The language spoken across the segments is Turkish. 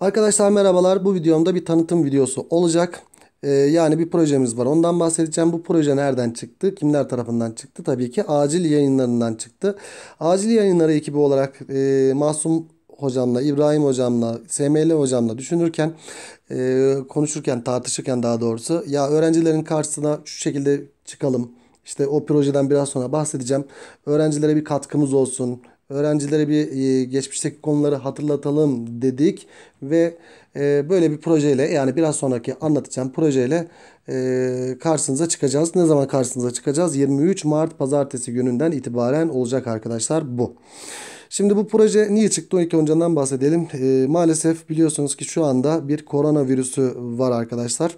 Arkadaşlar merhabalar. Bu videomda bir tanıtım videosu olacak. Ee, yani bir projemiz var. Ondan bahsedeceğim. Bu proje nereden çıktı? Kimler tarafından çıktı? Tabii ki acil yayınlarından çıktı. Acil yayınları ekibi olarak e, Masum hocamla, İbrahim hocamla, SML hocamla düşünürken, e, konuşurken, tartışırken daha doğrusu ya öğrencilerin karşısına şu şekilde çıkalım. İşte o projeden biraz sonra bahsedeceğim. Öğrencilere bir katkımız olsun. Öğrencilere bir e, geçmişteki konuları hatırlatalım dedik ve e, böyle bir projeyle yani biraz sonraki anlatacağım projeyle e, karşınıza çıkacağız. Ne zaman karşınıza çıkacağız? 23 Mart pazartesi gününden itibaren olacak arkadaşlar bu. Şimdi bu proje niye çıktı? İlk önceden bahsedelim. E, maalesef biliyorsunuz ki şu anda bir koronavirüsü var arkadaşlar.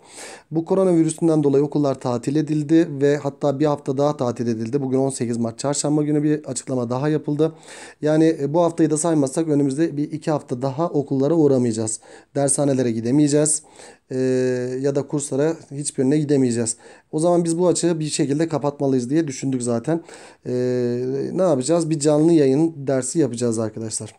Bu koronavirüsünden dolayı okullar tatil edildi ve hatta bir hafta daha tatil edildi. Bugün 18 Mart çarşamba günü bir açıklama daha yapıldı. Yani e, bu haftayı da saymazsak önümüzde bir iki hafta daha okullara uğramayacağız. Dershanelere gidemeyeceğiz. Ee, ya da kurslara hiçbirine gidemeyeceğiz. O zaman biz bu açığı bir şekilde kapatmalıyız diye düşündük zaten. Ee, ne yapacağız? Bir canlı yayın dersi yapacağız arkadaşlar.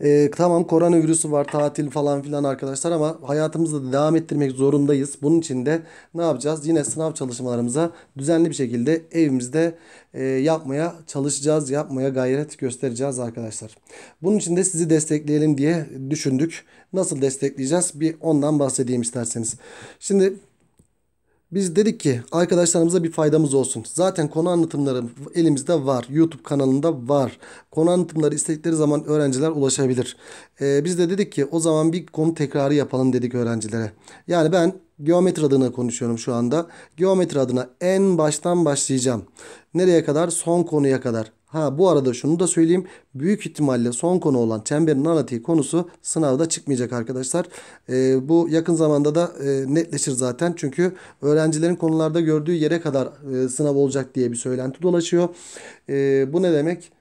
E, tamam koronavirüsü var tatil falan filan arkadaşlar ama hayatımızı devam ettirmek zorundayız. Bunun için de ne yapacağız? Yine sınav çalışmalarımıza düzenli bir şekilde evimizde e, yapmaya çalışacağız. Yapmaya gayret göstereceğiz arkadaşlar. Bunun için de sizi destekleyelim diye düşündük. Nasıl destekleyeceğiz? Bir ondan bahsedeyim isterseniz. Şimdi biz dedik ki arkadaşlarımıza bir faydamız olsun. Zaten konu anlatımları elimizde var. YouTube kanalında var. Konu anlatımları istedikleri zaman öğrenciler ulaşabilir. Ee, biz de dedik ki o zaman bir konu tekrarı yapalım dedik öğrencilere. Yani ben geometri adına konuşuyorum şu anda. Geometri adına en baştan başlayacağım. Nereye kadar? Son konuya kadar. Ha bu arada şunu da söyleyeyim. Büyük ihtimalle son konu olan çemberin analitiği konusu sınavda çıkmayacak arkadaşlar. E, bu yakın zamanda da e, netleşir zaten. Çünkü öğrencilerin konularda gördüğü yere kadar e, sınav olacak diye bir söylenti dolaşıyor. E, bu ne demek?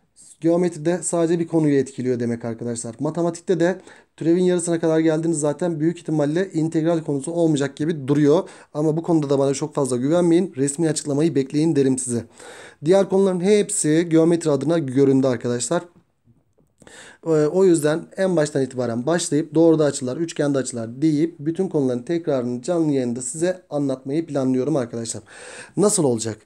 Geometride sadece bir konuyu etkiliyor demek arkadaşlar. Matematikte de türevin yarısına kadar geldiğiniz zaten büyük ihtimalle integral konusu olmayacak gibi duruyor. Ama bu konuda da bana çok fazla güvenmeyin. Resmi açıklamayı bekleyin derim size. Diğer konuların hepsi geometri adına göründü arkadaşlar. Ee, o yüzden en baştan itibaren başlayıp doğruda açılar, üçgende açılar deyip bütün konuların tekrarını canlı yayında size anlatmayı planlıyorum arkadaşlar. Nasıl olacak?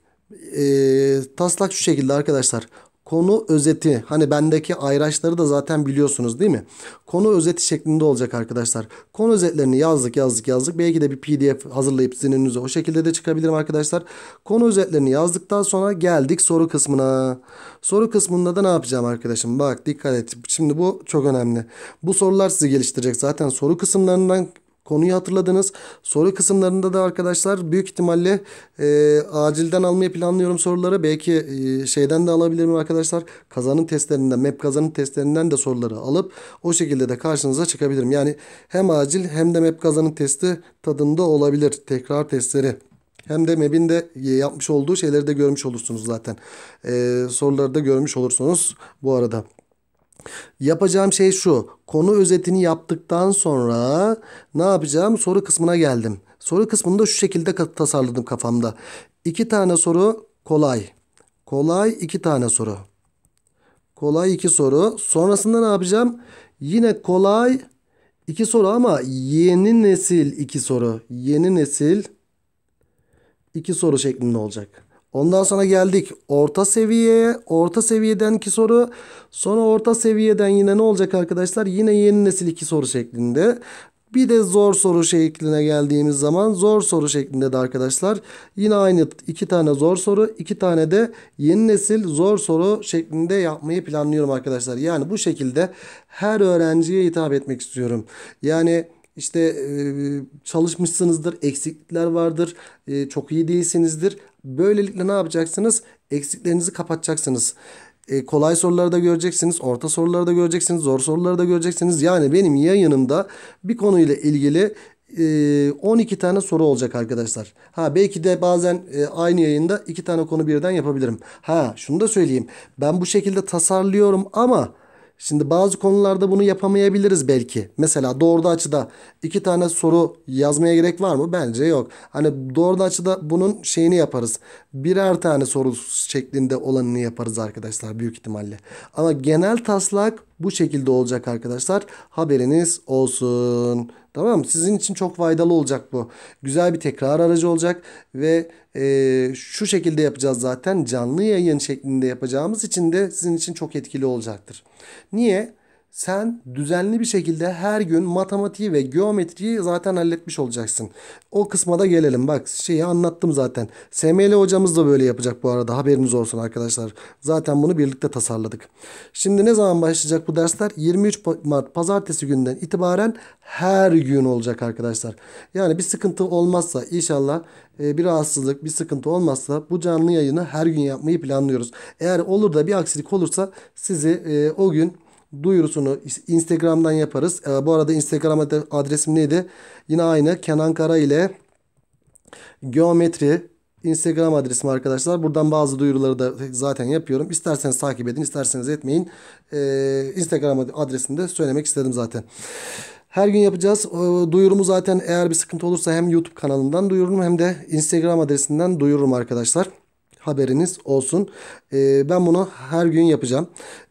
Ee, taslak şu şekilde arkadaşlar konu özeti hani bendeki ayraçları da zaten biliyorsunuz değil mi? Konu özeti şeklinde olacak arkadaşlar. Konu özetlerini yazdık yazdık yazdık. Belki de bir pdf hazırlayıp sizin önünüze o şekilde de çıkabilirim arkadaşlar. Konu özetlerini yazdıktan sonra geldik soru kısmına. Soru kısmında da ne yapacağım arkadaşım? Bak dikkat et. Şimdi bu çok önemli. Bu sorular sizi geliştirecek. Zaten soru kısımlarından konuyu hatırladınız. Soru kısımlarında da arkadaşlar büyük ihtimalle e, acilden almayı planlıyorum soruları. Belki e, şeyden de alabilirim arkadaşlar. Kazanın testlerinden, map kazanın testlerinden de soruları alıp o şekilde de karşınıza çıkabilirim. Yani hem acil hem de map kazanın testi tadında olabilir. Tekrar testleri. Hem de MEB'in de e, yapmış olduğu şeyleri de görmüş olursunuz zaten. Ee, soruları da görmüş olursunuz bu arada. Yapacağım şey şu. Konu özetini yaptıktan sonra ne yapacağım? Soru kısmına geldim. Soru kısmını da şu şekilde tasarladım kafamda. İki tane soru kolay. Kolay iki tane soru. Kolay iki soru. Sonrasında ne yapacağım? Yine kolay iki soru ama yeni nesil iki soru. Yeni nesil iki soru şeklinde olacak. Ondan sonra geldik orta seviyeye. Orta seviyeden ki soru. Sonra orta seviyeden yine ne olacak arkadaşlar? Yine yeni nesil iki soru şeklinde. Bir de zor soru şekline geldiğimiz zaman zor soru şeklinde de arkadaşlar yine aynı iki tane zor soru iki tane de yeni nesil zor soru şeklinde yapmayı planlıyorum arkadaşlar. Yani bu şekilde her öğrenciye hitap etmek istiyorum. Yani işte çalışmışsınızdır, eksiklikler vardır, çok iyi değilsinizdir Böylelikle ne yapacaksınız? Eksiklerinizi kapatacaksınız. E, kolay soruları da göreceksiniz, orta soruları da göreceksiniz, zor soruları da göreceksiniz. Yani benim yayınımda bir konuyla ilgili 12 e, tane soru olacak arkadaşlar. Ha belki de bazen e, aynı yayında iki tane konu birden yapabilirim. Ha şunu da söyleyeyim. Ben bu şekilde tasarlıyorum ama Şimdi bazı konularda bunu yapamayabiliriz belki. Mesela doğru açıda iki tane soru yazmaya gerek var mı? Bence yok. Hani doğru açıda bunun şeyini yaparız. Birer tane soru şeklinde olanını yaparız arkadaşlar büyük ihtimalle. Ama genel taslak bu şekilde olacak arkadaşlar. Haberiniz olsun. Tamam Sizin için çok faydalı olacak bu. Güzel bir tekrar aracı olacak ve e, şu şekilde yapacağız zaten. Canlı yayın şeklinde yapacağımız için de sizin için çok etkili olacaktır. Niye? sen düzenli bir şekilde her gün matematiği ve geometriyi zaten halletmiş olacaksın. O kısma da gelelim. Bak şeyi anlattım zaten. SML hocamız da böyle yapacak bu arada. Haberiniz olsun arkadaşlar. Zaten bunu birlikte tasarladık. Şimdi ne zaman başlayacak bu dersler? 23 Mart pazartesi günden itibaren her gün olacak arkadaşlar. Yani bir sıkıntı olmazsa inşallah e, bir rahatsızlık, bir sıkıntı olmazsa bu canlı yayını her gün yapmayı planlıyoruz. Eğer olur da bir aksilik olursa sizi e, o gün duyurusunu Instagram'dan yaparız. E, bu arada Instagram adresim neydi? Yine aynı Kenan Kara ile Geometri Instagram adresim arkadaşlar. Buradan bazı duyuruları da zaten yapıyorum. İsterseniz takip edin, isterseniz etmeyin. Ee, Instagram adresini de söylemek istedim zaten. Her gün yapacağız. Ee, duyurumu zaten eğer bir sıkıntı olursa hem YouTube kanalından duyururum hem de Instagram adresinden duyururum arkadaşlar haberiniz olsun. Ee, ben bunu her gün yapacağım.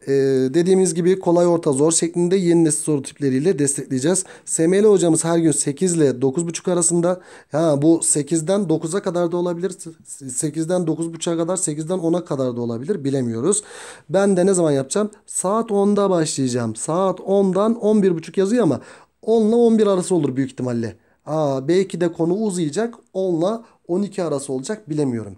Ee, dediğimiz gibi kolay orta zor şeklinde yeni nesil soru tipleriyle destekleyeceğiz. SML hocamız her gün 8 ile 9.30 arasında ha, bu 8'den 9'a kadar da olabilir. 8'den 9.30'a kadar 8'den 10'a kadar da olabilir. Bilemiyoruz. Ben de ne zaman yapacağım? Saat 10'da başlayacağım. Saat 10'dan 11.30 yazıyor ama 10 ile 11 arası olur büyük ihtimalle. Aa, belki de konu uzayacak. 10 ile 12 arası olacak bilemiyorum.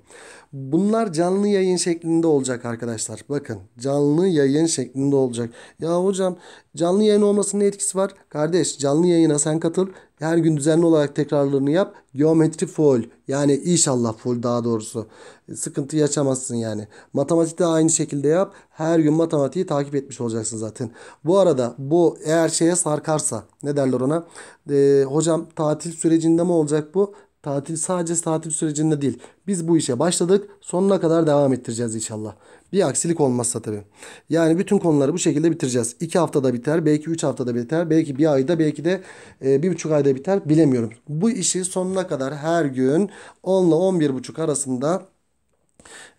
Bunlar canlı yayın şeklinde olacak arkadaşlar. Bakın canlı yayın şeklinde olacak. Ya hocam canlı yayın olmasının ne etkisi var? Kardeş canlı yayına sen katıl. Her gün düzenli olarak tekrarlarını yap. Geometri full. Yani inşallah full daha doğrusu. Sıkıntı yaşamazsın yani. Matematik de aynı şekilde yap. Her gün matematiği takip etmiş olacaksın zaten. Bu arada bu eğer şeye sarkarsa ne derler ona? Ee, hocam tatil sürecinde mi olacak bu? Tatil sadece tatil sürecinde değil. Biz bu işe başladık. Sonuna kadar devam ettireceğiz inşallah. Bir aksilik olmazsa tabii. Yani bütün konuları bu şekilde bitireceğiz. 2 haftada biter. Belki 3 haftada biter. Belki bir ayda belki de e, bir buçuk ayda biter. Bilemiyorum. Bu işi sonuna kadar her gün 10 ile 11 buçuk arasında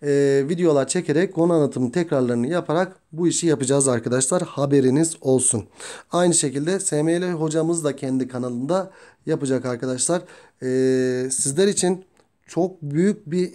e, videolar çekerek konu anlatım tekrarlarını yaparak bu işi yapacağız arkadaşlar. Haberiniz olsun. Aynı şekilde SML hocamız da kendi kanalında yapacak arkadaşlar. E, sizler için çok büyük bir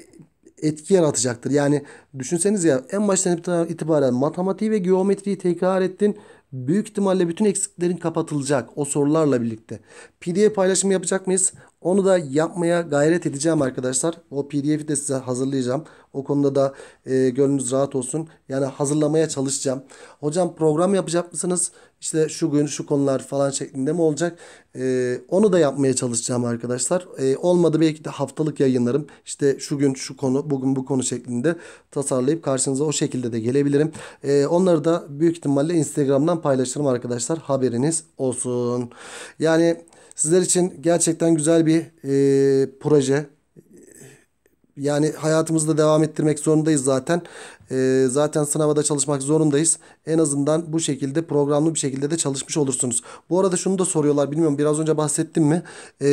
etki yaratacaktır. Yani düşünseniz ya en baştan itibaren matematiği ve geometriyi tekrar ettin. Büyük ihtimalle bütün eksiklerin kapatılacak o sorularla birlikte. PDF paylaşımı yapacak mıyız? Onu da yapmaya gayret edeceğim arkadaşlar. O pdf'i de size hazırlayacağım. O konuda da e, gönlünüz rahat olsun. Yani hazırlamaya çalışacağım. Hocam program yapacak mısınız? İşte şu gün şu konular falan şeklinde mi olacak? E, onu da yapmaya çalışacağım arkadaşlar. E, olmadı belki de haftalık yayınlarım. İşte şu gün şu konu bugün bu konu şeklinde tasarlayıp karşınıza o şekilde de gelebilirim. E, onları da büyük ihtimalle Instagram'dan paylaşırım arkadaşlar. Haberiniz olsun. Yani sizler için gerçekten güzel bir bir e, proje. Yani hayatımızda devam ettirmek zorundayız zaten. E, zaten sınava da çalışmak zorundayız. En azından bu şekilde programlı bir şekilde de çalışmış olursunuz. Bu arada şunu da soruyorlar. Bilmiyorum biraz önce bahsettim mi? E,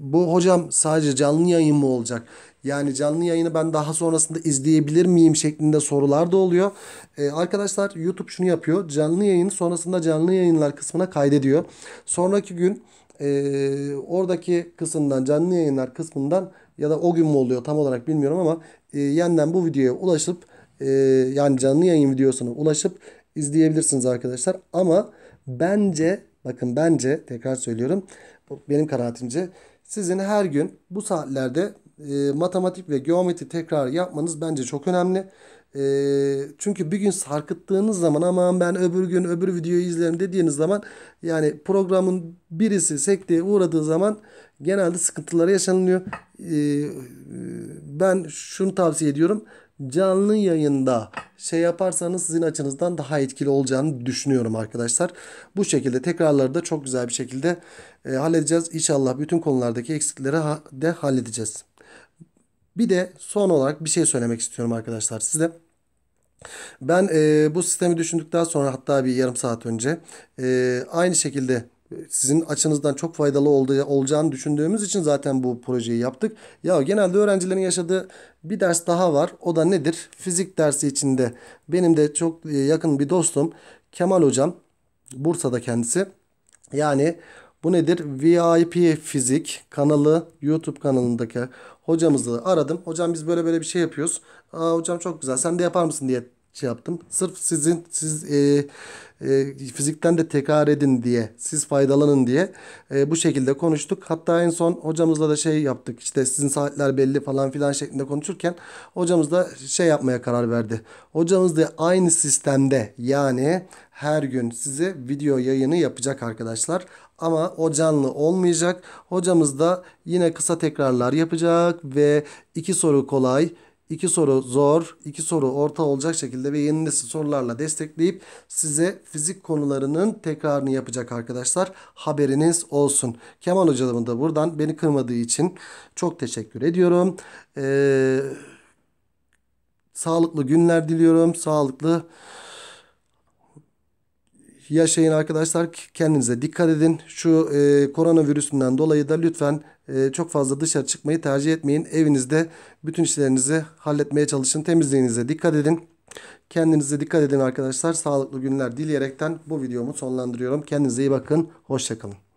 bu hocam sadece canlı yayın mı olacak? Yani canlı yayını ben daha sonrasında izleyebilir miyim şeklinde sorular da oluyor. Ee, arkadaşlar YouTube şunu yapıyor. Canlı yayın sonrasında canlı yayınlar kısmına kaydediyor. Sonraki gün e, oradaki kısımdan canlı yayınlar kısmından ya da o gün mü oluyor tam olarak bilmiyorum ama e, yeniden bu videoya ulaşıp e, yani canlı yayın videosuna ulaşıp izleyebilirsiniz arkadaşlar. Ama bence bakın bence tekrar söylüyorum benim kanaatimce sizin her gün bu saatlerde e, matematik ve geometri tekrar yapmanız bence çok önemli. E, çünkü bir gün sarkıttığınız zaman aman ben öbür gün öbür videoyu izlerim dediğiniz zaman yani programın birisi sekteye uğradığı zaman genelde sıkıntıları yaşanılıyor. E, ee, ben şunu tavsiye ediyorum. Canlı yayında şey yaparsanız sizin açınızdan daha etkili olacağını düşünüyorum arkadaşlar. Bu şekilde tekrarları da çok güzel bir şekilde e, halledeceğiz. İnşallah bütün konulardaki eksikleri de halledeceğiz. Bir de son olarak bir şey söylemek istiyorum arkadaşlar size. Ben e, bu sistemi düşündükten sonra hatta bir yarım saat önce e, aynı şekilde e, sizin açınızdan çok faydalı olduğu, olacağını düşündüğümüz için zaten bu projeyi yaptık. Ya genelde öğrencilerin yaşadığı bir ders daha var. O da nedir? Fizik dersi içinde benim de çok e, yakın bir dostum Kemal hocam Bursa'da kendisi. Yani bu nedir? VIP Fizik kanalı YouTube kanalındaki hocamızı aradım. Hocam biz böyle böyle bir şey yapıyoruz. Aa, hocam çok güzel sen de yapar mısın diye şey yaptım. Sırf sizin siz e, e, fizikten de tekrar edin diye, siz faydalanın diye e, bu şekilde konuştuk. Hatta en son hocamızla da şey yaptık. İşte sizin saatler belli falan filan şeklinde konuşurken hocamız da şey yapmaya karar verdi. Hocamız da aynı sistemde yani her gün size video yayını yapacak arkadaşlar ama o canlı olmayacak. Hocamız da yine kısa tekrarlar yapacak ve iki soru kolay, iki soru zor, iki soru orta olacak şekilde ve yeni nesil sorularla destekleyip size fizik konularının tekrarını yapacak arkadaşlar. Haberiniz olsun. Kemal hocamın da buradan beni kırmadığı için çok teşekkür ediyorum. Ee, sağlıklı günler diliyorum. Sağlıklı yaşayın arkadaşlar. Kendinize dikkat edin. Şu e, koronavirüsünden dolayı da lütfen e, çok fazla dışarı çıkmayı tercih etmeyin. Evinizde bütün işlerinizi halletmeye çalışın. Temizliğinize dikkat edin. Kendinize dikkat edin arkadaşlar. Sağlıklı günler dileyerekten bu videomu sonlandırıyorum. Kendinize iyi bakın. Hoşçakalın.